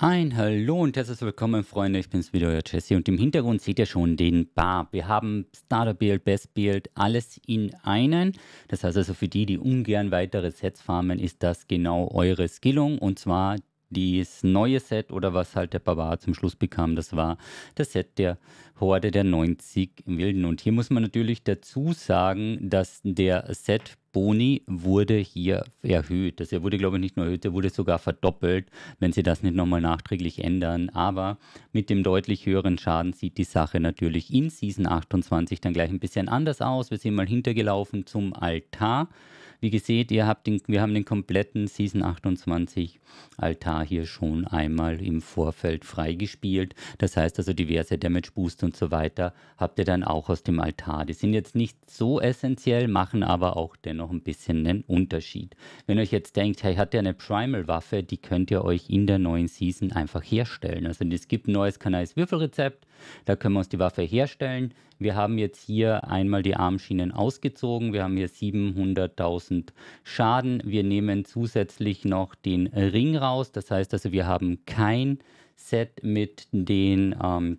Ein Hallo und herzlich willkommen, Freunde. Ich bin's wieder, euer Jesse. Und im Hintergrund seht ihr schon den Bar. Wir haben Starter-Build, Best-Build, alles in einen. Das heißt also, für die, die ungern weitere Sets farmen, ist das genau eure Skillung. Und zwar dieses neue Set oder was halt der Barbar zum Schluss bekam, das war das Set der Horde der 90 Wilden. Und hier muss man natürlich dazu sagen, dass der Set Boni wurde hier erhöht. Das wurde, glaube ich, nicht nur erhöht, der wurde sogar verdoppelt, wenn sie das nicht nochmal nachträglich ändern. Aber mit dem deutlich höheren Schaden sieht die Sache natürlich in Season 28 dann gleich ein bisschen anders aus. Wir sind mal hintergelaufen zum Altar. Wie gesehen, ihr habt den, wir haben den kompletten Season 28 Altar hier schon einmal im Vorfeld freigespielt. Das heißt also diverse Damage Boost und so weiter habt ihr dann auch aus dem Altar. Die sind jetzt nicht so essentiell, machen aber auch dennoch ein bisschen einen Unterschied. Wenn ihr euch jetzt denkt, hey, hat der eine Primal Waffe, die könnt ihr euch in der neuen Season einfach herstellen. Also es gibt ein neues kanais Würfelrezept, da können wir uns die Waffe herstellen. Wir haben jetzt hier einmal die Armschienen ausgezogen. Wir haben hier 700.000 Schaden. Wir nehmen zusätzlich noch den Ring raus. Das heißt also, wir haben kein Set mit den ähm,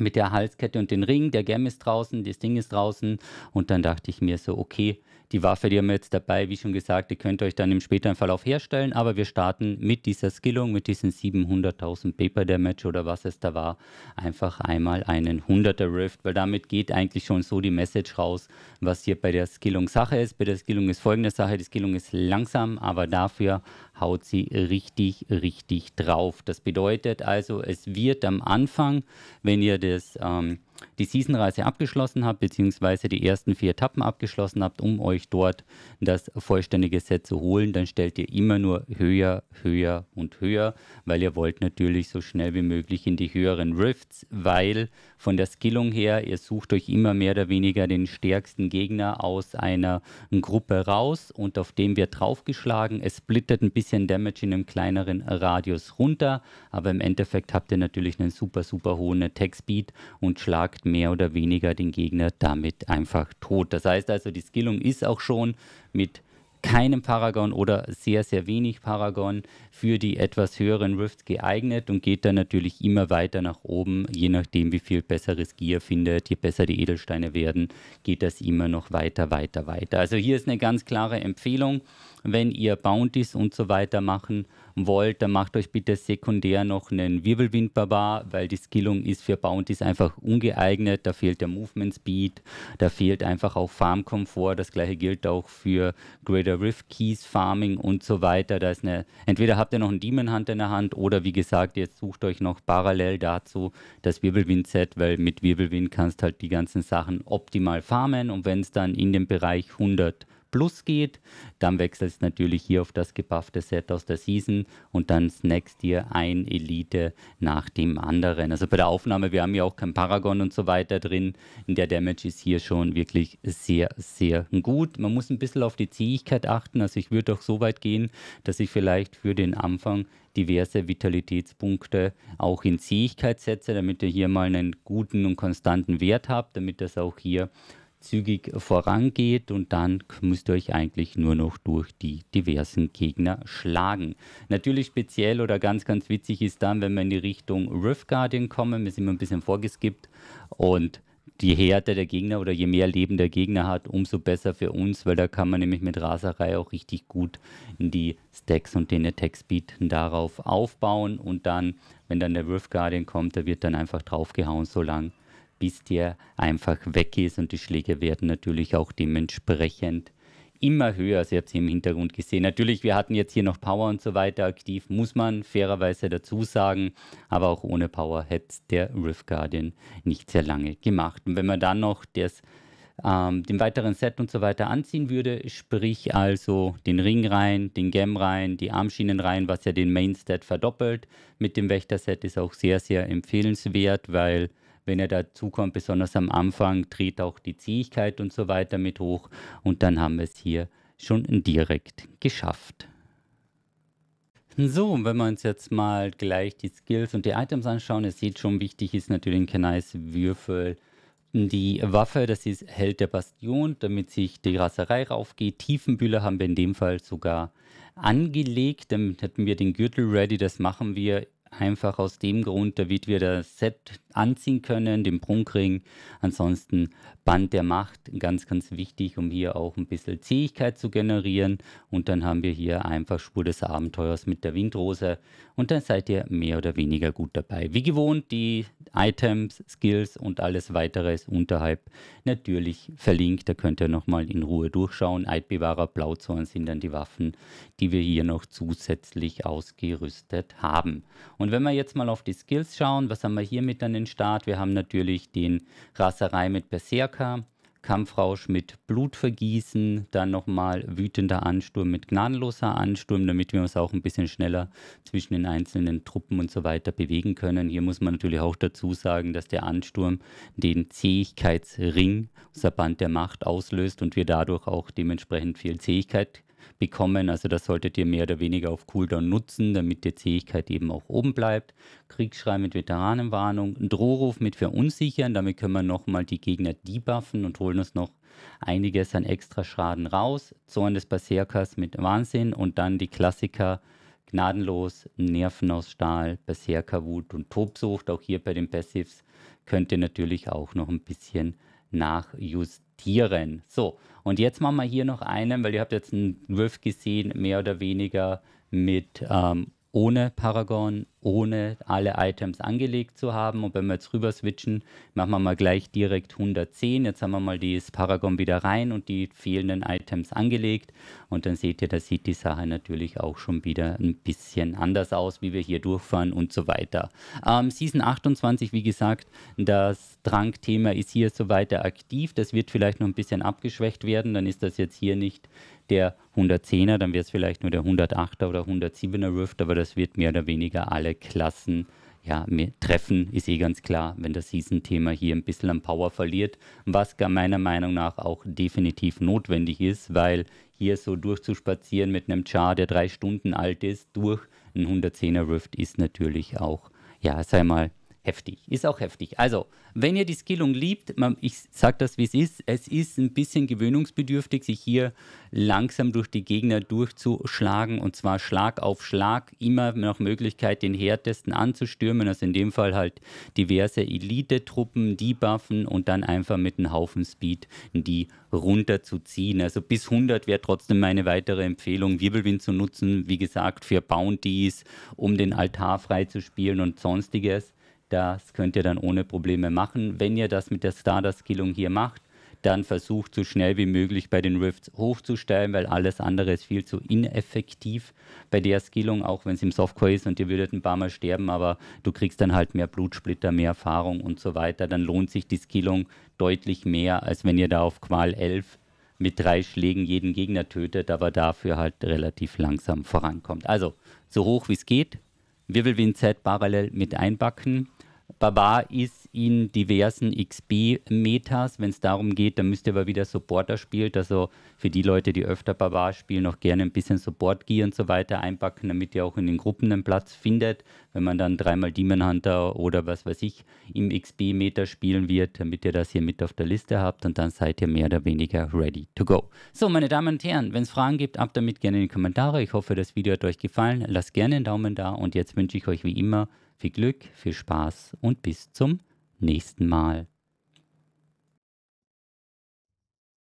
mit der Halskette und den Ring, der Gem ist draußen, das Ding ist draußen. Und dann dachte ich mir so, okay, die Waffe, die haben wir jetzt dabei, wie schon gesagt, die könnt ihr euch dann im späteren Verlauf herstellen, aber wir starten mit dieser Skillung, mit diesen 700.000 Paper Damage oder was es da war, einfach einmal einen 100er Rift, weil damit geht eigentlich schon so die Message raus, was hier bei der Skillung Sache ist. Bei der Skillung ist folgende Sache, die Skillung ist langsam, aber dafür haut sie richtig, richtig drauf. Das bedeutet also, es wird am Anfang, wenn ihr das ähm, die Seasonreise abgeschlossen habt, beziehungsweise die ersten vier Etappen abgeschlossen habt, um euch dort das vollständige Set zu holen, dann stellt ihr immer nur höher, höher und höher, weil ihr wollt natürlich so schnell wie möglich in die höheren Rifts, weil von der Skillung her, ihr sucht euch immer mehr oder weniger den stärksten Gegner aus einer Gruppe raus und auf dem wird draufgeschlagen. Es splittert ein bisschen Damage in einem kleineren Radius runter, aber im Endeffekt habt ihr natürlich einen super, super hohen Attack Speed und schlagt jagt mehr oder weniger den Gegner damit einfach tot. Das heißt also, die Skillung ist auch schon mit keinem Paragon oder sehr, sehr wenig Paragon für die etwas höheren Rifts geeignet und geht dann natürlich immer weiter nach oben. Je nachdem, wie viel besseres Gear findet, je besser die Edelsteine werden, geht das immer noch weiter, weiter, weiter. Also hier ist eine ganz klare Empfehlung. Wenn ihr Bounties und so weiter machen wollt, dann macht euch bitte sekundär noch einen Wirbelwind Barbar, weil die Skillung ist für Bounties einfach ungeeignet. Da fehlt der Movement Speed, da fehlt einfach auch Farmkomfort. Das gleiche gilt auch für Greater Rift Keys Farming und so weiter. Da ist eine, entweder habt ihr noch einen Demon Hunter in der Hand oder wie gesagt, jetzt sucht euch noch parallel dazu das Wirbelwind Set, weil mit Wirbelwind kannst halt die ganzen Sachen optimal farmen und wenn es dann in dem Bereich 100 Plus geht. Dann wechselst natürlich hier auf das gebuffte Set aus der Season und dann snackst dir ein Elite nach dem anderen. Also bei der Aufnahme, wir haben ja auch kein Paragon und so weiter drin. Der Damage ist hier schon wirklich sehr, sehr gut. Man muss ein bisschen auf die Zähigkeit achten. Also ich würde auch so weit gehen, dass ich vielleicht für den Anfang diverse Vitalitätspunkte auch in Zähigkeit setze, damit ihr hier mal einen guten und konstanten Wert habt, damit das auch hier zügig vorangeht und dann müsst ihr euch eigentlich nur noch durch die diversen Gegner schlagen. Natürlich speziell oder ganz, ganz witzig ist dann, wenn wir in die Richtung Rift Guardian kommen, wir sind immer ein bisschen vorgeskippt und die härter der Gegner oder je mehr Leben der Gegner hat, umso besser für uns, weil da kann man nämlich mit Raserei auch richtig gut die Stacks und den Attack Speed darauf aufbauen und dann, wenn dann der Rift Guardian kommt, da wird dann einfach draufgehauen, solange bis der einfach weg ist. Und die Schläge werden natürlich auch dementsprechend immer höher. Sie ihr es im Hintergrund gesehen. Natürlich, wir hatten jetzt hier noch Power und so weiter aktiv, muss man fairerweise dazu sagen. Aber auch ohne Power hätte der Rift Guardian nicht sehr lange gemacht. Und wenn man dann noch das, ähm, den weiteren Set und so weiter anziehen würde, sprich also den Ring rein, den Gem rein, die Armschienen rein, was ja den Main Stat verdoppelt, mit dem Wächter-Set ist auch sehr, sehr empfehlenswert, weil wenn er dazukommt, besonders am Anfang, dreht auch die Zähigkeit und so weiter mit hoch. Und dann haben wir es hier schon direkt geschafft. So, wenn wir uns jetzt mal gleich die Skills und die Items anschauen, ihr seht schon, wichtig ist natürlich ein Kanais Würfel. Die Waffe, das ist Held der Bastion, damit sich die Rasserei raufgeht. Tiefenbühler haben wir in dem Fall sogar angelegt. Damit hätten wir den Gürtel ready, das machen wir Einfach aus dem Grund, damit wir das Set anziehen können, den Prunkring. Ansonsten Band der Macht, ganz, ganz wichtig, um hier auch ein bisschen Zähigkeit zu generieren. Und dann haben wir hier einfach Spur des Abenteuers mit der Windrose. Und dann seid ihr mehr oder weniger gut dabei. Wie gewohnt, die Items, Skills und alles weitere ist unterhalb natürlich verlinkt. Da könnt ihr nochmal in Ruhe durchschauen. Eidbewahrer, Blauzorn sind dann die Waffen, die wir hier noch zusätzlich ausgerüstet haben. Und wenn wir jetzt mal auf die Skills schauen, was haben wir hier mit an den Start? Wir haben natürlich den Raserei mit Berserker, Kampfrausch mit Blutvergießen, dann nochmal wütender Ansturm mit gnadenloser Ansturm, damit wir uns auch ein bisschen schneller zwischen den einzelnen Truppen und so weiter bewegen können. Hier muss man natürlich auch dazu sagen, dass der Ansturm den Zähigkeitsring, unser Band der Macht, auslöst und wir dadurch auch dementsprechend viel Zähigkeit haben bekommen. Also das solltet ihr mehr oder weniger auf Cooldown nutzen, damit die Zähigkeit eben auch oben bleibt. Kriegsschrei mit Veteranenwarnung, ein Drohruf mit Verunsichern, damit können wir nochmal die Gegner debuffen und holen uns noch einiges an extra Schaden raus. Zorn des Berserkers mit Wahnsinn und dann die Klassiker gnadenlos, Nerven aus Stahl, Berserkerwut und Tobsucht. Auch hier bei den Passives könnt ihr natürlich auch noch ein bisschen nachjustieren Tieren. So, und jetzt machen wir hier noch einen, weil ihr habt jetzt einen Wolf gesehen, mehr oder weniger mit ähm, ohne Paragon, ohne alle Items angelegt zu haben. Und wenn wir jetzt rüber switchen, machen wir mal gleich direkt 110. Jetzt haben wir mal das Paragon wieder rein und die fehlenden Items angelegt. Und dann seht ihr, da sieht die Sache natürlich auch schon wieder ein bisschen anders aus, wie wir hier durchfahren und so weiter. Ähm, Season 28, wie gesagt, das Trankthema ist hier so weiter aktiv. Das wird vielleicht noch ein bisschen abgeschwächt werden. Dann ist das jetzt hier nicht der 110er, dann wäre es vielleicht nur der 108er oder 107er Rift, aber das wird mehr oder weniger alle Klassen ja, treffen, ist eh ganz klar, wenn das Season-Thema hier ein bisschen an Power verliert, was meiner Meinung nach auch definitiv notwendig ist, weil hier so durchzuspazieren mit einem Char, der drei Stunden alt ist, durch einen 110er Rift ist natürlich auch, ja, sei mal heftig. Ist auch heftig. Also, wenn ihr die Skillung liebt, man, ich sage das, wie es ist, es ist ein bisschen gewöhnungsbedürftig, sich hier langsam durch die Gegner durchzuschlagen und zwar Schlag auf Schlag, immer noch Möglichkeit, den härtesten anzustürmen. Also in dem Fall halt diverse Elite-Truppen, debuffen und dann einfach mit einem Haufen Speed die runterzuziehen. Also bis 100 wäre trotzdem meine weitere Empfehlung, Wirbelwind zu nutzen, wie gesagt, für Bounties, um den Altar freizuspielen und sonstiges. Das könnt ihr dann ohne Probleme machen. Wenn ihr das mit der Stardust-Skillung hier macht, dann versucht so schnell wie möglich bei den Rifts hochzustellen, weil alles andere ist viel zu ineffektiv bei der Skillung, auch wenn es im Softcore ist und ihr würdet ein paar Mal sterben, aber du kriegst dann halt mehr Blutsplitter, mehr Erfahrung und so weiter. Dann lohnt sich die Skillung deutlich mehr, als wenn ihr da auf Qual 11 mit drei Schlägen jeden Gegner tötet, aber dafür halt relativ langsam vorankommt. Also so hoch wie es geht, Wirbelwind-Set parallel mit einbacken. Barbar ist in diversen XP-Metas, wenn es darum geht, dann müsst ihr aber wieder Supporter spielen. also für die Leute, die öfter Barbar spielen, noch gerne ein bisschen Support-Gear und so weiter einpacken, damit ihr auch in den Gruppen einen Platz findet, wenn man dann dreimal Demon Hunter oder was weiß ich im XP-Meter spielen wird, damit ihr das hier mit auf der Liste habt und dann seid ihr mehr oder weniger ready to go. So, meine Damen und Herren, wenn es Fragen gibt, ab damit gerne in die Kommentare. Ich hoffe, das Video hat euch gefallen. Lasst gerne einen Daumen da und jetzt wünsche ich euch wie immer viel Glück, viel Spaß und bis zum nächsten Mal.